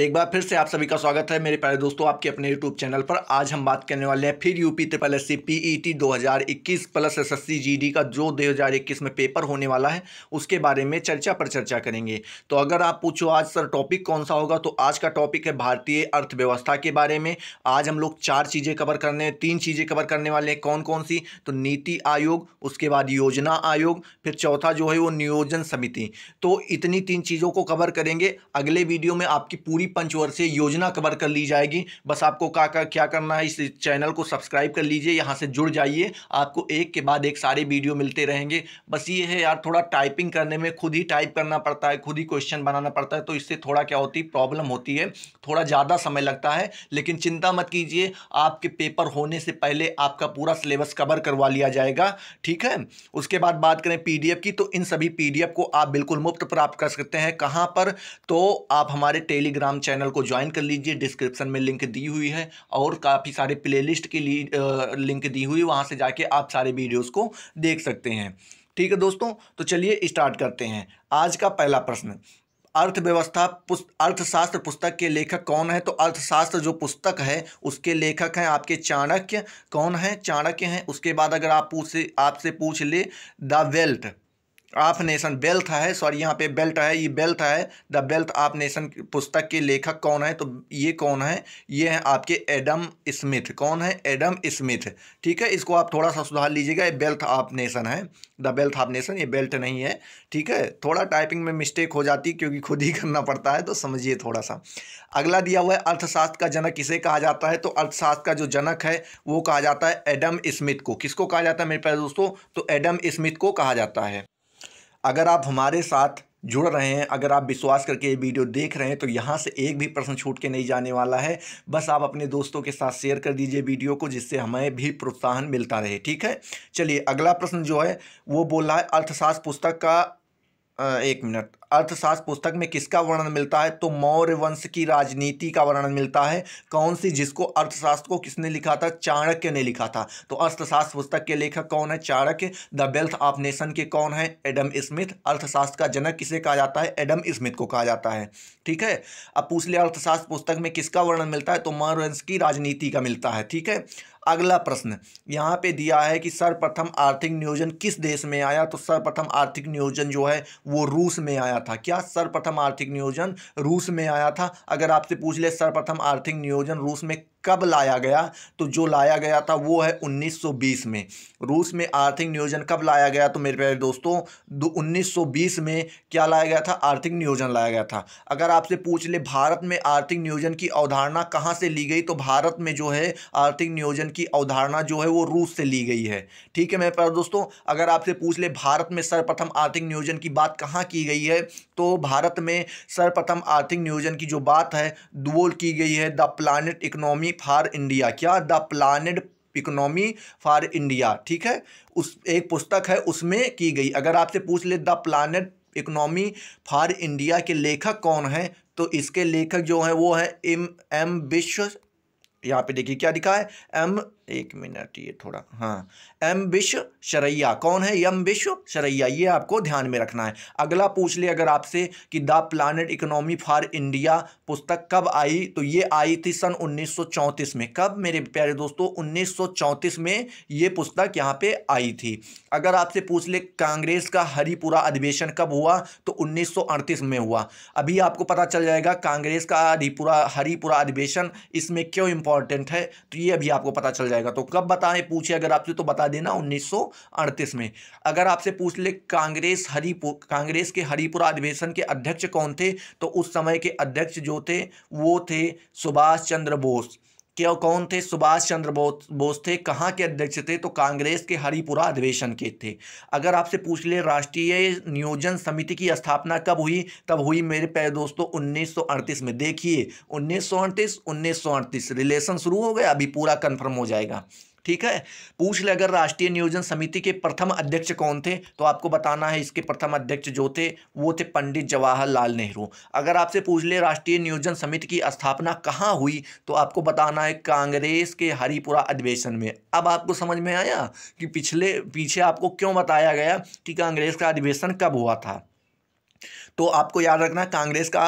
एक बार फिर से आप सभी का स्वागत है मेरे प्यारे दोस्तों आपके अपने यूट्यूब चैनल पर आज हम बात करने वाले हैं फिर UP triple S C P E T दो हज़ार इक्कीस plus S S C G D का जो दो हजार इक्कीस में पेपर होने वाला है उसके बारे में चर्चा पर चर्चा करेंगे तो अगर आप पूछो आज सर टॉपिक कौन सा होगा तो आज का टॉपिक है भारतीय अर्थव्यवस्था के बारे में आज हम लोग चार चीज़ें कवर करने तीन चीज़ें कवर करने वाले हैं कौन कौन सी तो नीति आयोग उसके बाद योजना आयोग फिर चौथा जो है वो नियोजन समिति तो इतनी तीन चीज़ों को कवर करेंगे अगले वीडियो में आपकी पूरी पंचवर्षीय योजना कवर कर ली जाएगी बस आपको क्या का क्या करना है इस चैनल को सब्सक्राइब कर लीजिए यहाँ से जुड़ जाइए आपको एक के बाद एक सारे वीडियो मिलते रहेंगे बस ये है यार थोड़ा टाइपिंग करने में खुद ही टाइप करना पड़ता है खुद ही क्वेश्चन बनाना पड़ता है तो इससे थोड़ा क्या होती प्रॉब्लम होती है थोड़ा ज़्यादा समय लगता है लेकिन चिंता मत कीजिए आपके पेपर होने से पहले आपका पूरा सिलेबस कवर करवा लिया जाएगा ठीक है उसके बाद बात करें पीडीएफ की तो इन सभी पीडीएफ को आप बिल्कुल मुफ्त प्राप्त कर सकते हैं कहाँ पर तो आप हमारे टेलीग्राम टेलीग्राम चैनल को ज्वाइन कर लीजिए डिस्क्रिप्शन में लिंक दी हुई है और काफ़ी सारे प्लेलिस्ट की लिंक दी हुई वहाँ से जाके आप सारे वीडियोज़ को देख सकते हैं ठीक है दोस्तों तो चलिए स्टार्ट करते हैं आज का पहला प्रश्न अर्थव्यवस्था पुस्त अर्थशास्त्र पुस्तक के लेखक कौन है तो अर्थशास्त्र जो पुस्तक है उसके लेखक हैं आपके चाणक्य कौन है चाणक्य हैं उसके बाद अगर आप पूछ आपसे पूछ ले the wealth of nation wealth है सॉरी यहाँ पे बेल्ट है ये बेल्थ है द बेल्थ ऑफ नेशन पुस्तक के लेखक कौन है तो ये कौन है ये है आपके एडम स्मिथ कौन है एडम स्मिथ ठीक है इसको आप थोड़ा सा सुधार लीजिएगा ये बेल्थ ऑफ नेशन है द बेल्थ ऑफ नेशन ये बेल्ट नहीं है ठीक है थोड़ा टाइपिंग में मिस्टेक हो जाती क्योंकि खुद ही करना पड़ता है तो समझिए थोड़ा सा अगला दिया हुआ है अर्थशास्त्र का जनक किसे कहा जाता है तो अर्थशास्त्र का जो जनक है वो कहा जाता है एडम स्मिथ को किसको कहा जाता है मेरे पास दोस्तों तो एडम स्मिथ को कहा जाता है अगर आप हमारे साथ जुड़ रहे हैं अगर आप विश्वास करके ये वीडियो देख रहे हैं तो यहाँ से एक भी प्रश्न छूट के नहीं जाने वाला है बस आप अपने दोस्तों के साथ शेयर कर दीजिए वीडियो को जिससे हमें भी प्रोत्साहन मिलता रहे ठीक है चलिए अगला प्रश्न जो है वो बोल रहा है अर्थशास्त्र पुस्तक का एक मिनट अर्थशास्त्र पुस्तक में किसका वर्णन मिलता है तो मौर्य वंश की राजनीति का वर्णन मिलता है कौन सी जिसको अर्थशास्त्र को किसने लिखा था चाणक्य ने लिखा था तो अर्थशास्त्र पुस्तक के लेखक कौन है Chanakya the wealth of nation के कौन है एडम स्मिथ अर्थशास्त्र का जनक किसे कहा जाता है एडम स्मिथ को कहा जाता है ठीक है अब पूछ लिया अर्थशास्त्र पुस्तक में किसका वर्णन मिलता है तो मौर्य वंश की राजनीति का मिलता है ठीक है अगला प्रश्न यहाँ पे दिया है कि सर्वप्रथम आर्थिक नियोजन किस देश में आया तो सर्वप्रथम आर्थिक नियोजन जो है वो रूस में आया आया था क्या सर्वप्रथम आर्थिक नियोजन रूस में आया था अगर आपसे पूछ ले सर्वप्रथम आर्थिक नियोजन रूस में कब लाया गया तो जो लाया गया था वो है 1920 में रूस में आर्थिक नियोजन कब लाया गया तो मेरे प्यारे दोस्तों दो 1920 में क्या लाया गया था आर्थिक नियोजन लाया गया था अगर आपसे पूछ ले भारत में आर्थिक नियोजन की अवधारणा कहाँ से ली गई तो भारत में जो है आर्थिक नियोजन की अवधारणा जो है वो रूस से ली गई है ठीक है मेरे प्यारे दोस्तों अगर आपसे पूछ ले भारत में सर्वप्रथम आर्थिक नियोजन की बात कहाँ की गई है तो भारत में सर्वप्रथम आर्थिक नियोजन की जो बात है वो की गई है the planned economy for India क्या the planned economy for India ठीक है उस एक पुस्तक है उसमें की गई अगर आपसे पूछ ले the planned economy for India के लेखक कौन हैं तो इसके लेखक जो हैं वो हैं एम एम विश्व यहाँ पे देखिए क्या लिखा है एम एक मिनट ये थोड़ा हाँ एम विश्व शरैया कौन है यम विश्व शरैया ये आपको ध्यान में रखना है अगला पूछ ले अगर आपसे कि the planned economy for India पुस्तक कब आई तो ये आई थी सन 1934 में कब मेरे प्यारे दोस्तों 1934 में ये पुस्तक यहाँ पे आई थी अगर आपसे पूछ ले कांग्रेस का हरिपुरा अधिवेशन कब हुआ तो उन्नीस में हुआ अभी आपको पता चल जाएगा कांग्रेस का हरिपुरा हरिपुरा अधिवेशन इसमें क्यों इंपॉर्टेंट है तो ये अभी आपको पता चल जाएगा जाएगा तो कब बताएं पूछे अगर आपसे तो बता देना उन्नीस में अगर आपसे पूछ ले कांग्रेस हरिपुर कांग्रेस के हरिपुरा अधिवेशन के अध्यक्ष कौन थे तो उस समय के अध्यक्ष जो थे वो थे सुभाष चंद्र बोस क्या कौन थे सुभाष चंद्र बोस बोस थे कहाँ के अध्यक्ष थे तो कांग्रेस के हरिपुरा अधिवेशन के थे अगर आपसे पूछ ले राष्ट्रीय नियोजन समिति की स्थापना कब हुई तब हुई मेरे प्यारे दोस्तों उन्नीस में देखिए उन्नीस सौ रिलेशन शुरू हो गया अभी पूरा कन्फर्म हो जाएगा ठीक है पूछ ले अगर राष्ट्रीय नियोजन समिति के प्रथम अध्यक्ष कौन थे तो आपको बताना है इसके प्रथम अध्यक्ष जो थे वो थे पंडित जवाहरलाल नेहरू अगर आपसे पूछ ले राष्ट्रीय नियोजन समिति की स्थापना कहाँ हुई तो आपको बताना है कांग्रेस के हरिपुरा अधिवेशन में अब आपको समझ में आया कि पिछले पीछे आपको क्यों बताया गया कि कांग्रेस का अधिवेशन कब हुआ था तो आपको याद रखना कांग्रेस का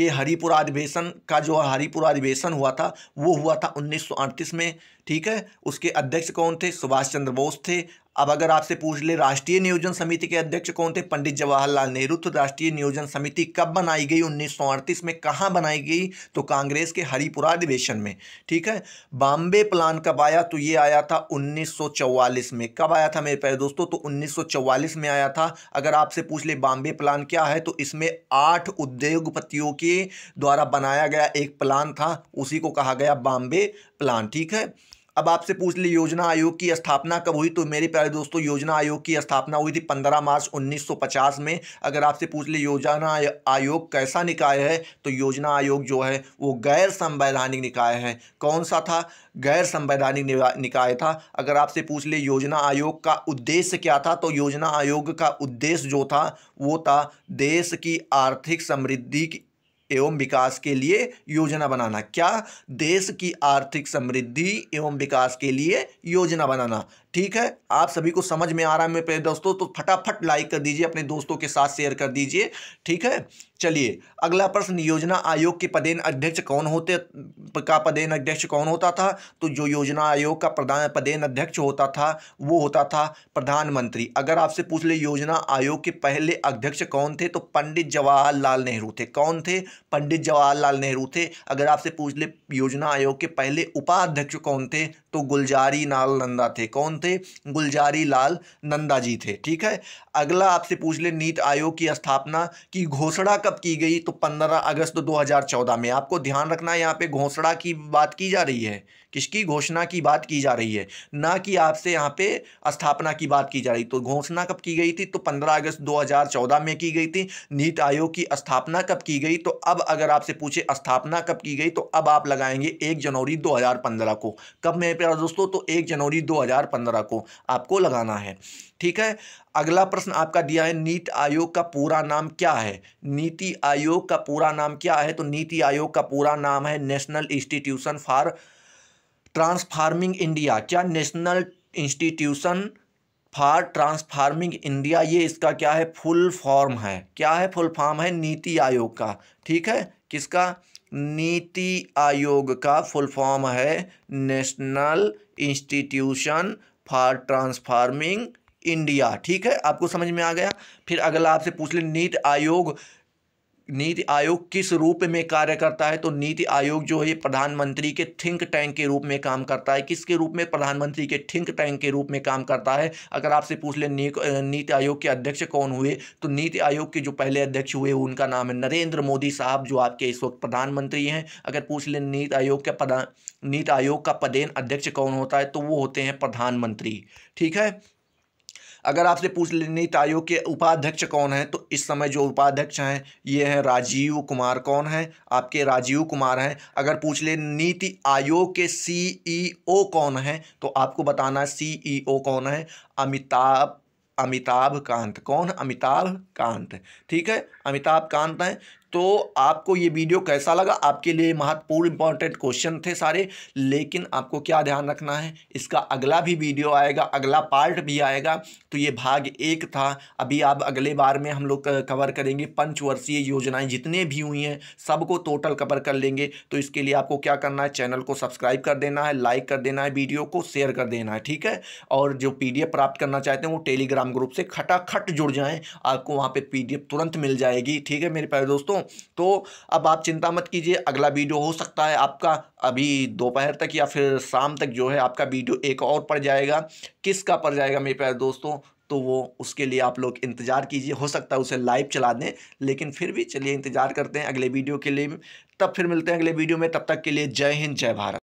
कि हरिपुर अधिवेशन का जो हरिपुरा अधिवेशन हुआ था वो हुआ था 1938 में ठीक है उसके अध्यक्ष कौन थे सुभाष चंद्र बोस थे अब अगर आपसे पूछ ले राष्ट्रीय नियोजन समिति के अध्यक्ष कौन थे पंडित जवाहरलाल नेहरू तो राष्ट्रीय नियोजन समिति कब बनाई गई 1938 में कहाँ बनाई गई तो कांग्रेस के हरिपुरा अधिवेशन में ठीक है बॉम्बे प्लान कब आया तो ये आया था 1944 में कब आया था मेरे प्यारे दोस्तों तो 1944 में आया था अगर आपसे पूछ ले बॉम्बे प्लान क्या है तो इसमें आठ उद्योगपतियों की के द्वारा बनाया गया एक प्लान था उसी को कहा गया बॉम्बे प्लान ठीक है अब आपसे पूछ ली योजना आयोग की स्थापना कब हुई तो मेरे प्यारे दोस्तों योजना आयोग की स्थापना हुई थी 15 मार्च 1950 में अगर आपसे पूछ ली योजना आयोग कैसा निकाय है तो योजना आयोग जो है वो गैर संवैधानिक निकाय है कौन सा था गैर संवैधानिक निकाय था अगर आपसे पूछ ली योजना आयोग का उद्देश्य क्या था तो योजना आयोग का उद्देश्य जो था वो था देश की आर्थिक समृद्धि एवं विकास के लिए योजना बनाना क्या देश की आर्थिक समृद्धि एवं विकास के लिए योजना बनाना ठीक है आप सभी को समझ में आ रहा है मेरे प्यारे दोस्तों तो फटाफट लाइक कर दीजिए अपने दोस्तों के साथ शेयर कर दीजिए ठीक है चलिए अगला प्रश्न योजना आयोग के पदेन अध्यक्ष कौन होते का पदेन अध्यक्ष कौन होता था तो जो योजना आयोग का प्रधान पदेन अध्यक्ष होता था वो होता था प्रधानमंत्री अगर आपसे पूछ ले योजना आयोग के पहले अध्यक्ष कौन थे तो पंडित जवाहरलाल नेहरू थे कौन थे पंडित जवाहरलाल नेहरू थे अगर आपसे पूछ ले योजना आयोग के पहले उपाध्यक्ष कौन थे तो गुलजारी लाल नंदा थे कौन थे गुलजारी लाल नंदा जी थे ठीक है अगला आपसे पूछ ले नीति आयोग की स्थापना की घोषणा कब की गई तो 15 अगस्त 2014 में आपको ध्यान रखना यहाँ पे घोषणा की बात की जा रही है किसकी घोषणा की बात की जा रही है ना कि आपसे यहाँ पे स्थापना की बात की जा रही तो घोषणा कब की गई थी तो 15 अगस्त 2014 में की गई थी नीति आयोग की स्थापना कब की गई तो अब अगर आपसे पूछे स्थापना कब की गई तो अब आप लगाएंगे एक जनवरी 2015 को कब मेरे प्यार दोस्तों तो एक जनवरी 2015 पंद्रह को आपको लगाना है ठीक है अगला प्रश्न आपका दिया है नीट आयोग का पूरा नाम क्या है नीति आयोग का पूरा नाम क्या है तो नीति आयोग का पूरा नाम है national institution for transforming India क्या national institution for transforming India ये इसका क्या है फुल फॉर्म है क्या है फुल फॉर्म है नीति आयोग का ठीक है किसका नीति आयोग का फुल फॉर्म है national institution for transforming India ठीक है आपको समझ में आ गया फिर अगला आपसे पूछ ले नीट आयोग नीति आयोग किस रूप में कार्य करता है तो नीति आयोग जो है प्रधानमंत्री के थिंक टैंक के रूप में काम करता है किसके रूप में प्रधानमंत्री के थिंक टैंक के रूप में काम करता है अगर आपसे पूछ ले नी, नीति आयोग के अध्यक्ष कौन हुए तो नीति आयोग के जो पहले अध्यक्ष हुए उनका नाम है नरेंद्र मोदी साहब जो आपके इस वक्त प्रधानमंत्री हैं अगर पूछ ले नीति आयोग का प्रधान नीति आयोग का पदेन अध्यक्ष कौन होता है तो वो होते हैं प्रधानमंत्री ठीक है अगर आपसे पूछ ले नीति तो आयोग के उपाध्यक्ष कौन है तो इस समय जो उपाध्यक्ष हैं ये हैं राजीव कुमार कौन है आपके राजीव कुमार हैं अगर पूछ ले नीति आयोग के सीईओ e कौन है तो आपको बताना सीईओ e कौन है अमिताभ अमिताभ कांत कौन अमिताभ कांत ठीक है अमिताभ कांत हैं तो आपको ये वीडियो कैसा लगा आपके लिए महत्वपूर्ण इंपॉर्टेंट क्वेश्चन थे सारे लेकिन आपको क्या ध्यान रखना है इसका अगला भी वीडियो आएगा अगला पार्ट भी आएगा तो ये भाग एक था अभी आप अगले बार में हम लोग कवर करेंगे पंचवर्षीय योजनाएं जितने भी हुई हैं सबको टोटल कवर कर लेंगे तो इसके लिए आपको क्या करना है चैनल को सब्सक्राइब कर देना है लाइक कर देना है वीडियो को शेयर कर देना है ठीक है और जो पी प्राप्त करना चाहते हैं वो टेलीग्राम ग्रुप से खटाखट जुड़ जाएँ आपको वहाँ पर पी तुरंत मिल जाएगी ठीक है मेरे प्यारे दोस्तों तो अब आप चिंता मत कीजिए अगला वीडियो हो सकता है आपका अभी दोपहर तक या फिर शाम तक जो है आपका वीडियो एक और पड़ जाएगा किसका पड़ जाएगा मेरे प्यारे दोस्तों तो वो उसके लिए आप लोग इंतज़ार कीजिए हो सकता है उसे लाइव चला दें लेकिन फिर भी चलिए इंतज़ार करते हैं अगले वीडियो के लिए तब फिर मिलते हैं अगले वीडियो में तब तक के लिए जय हिंद जय भारत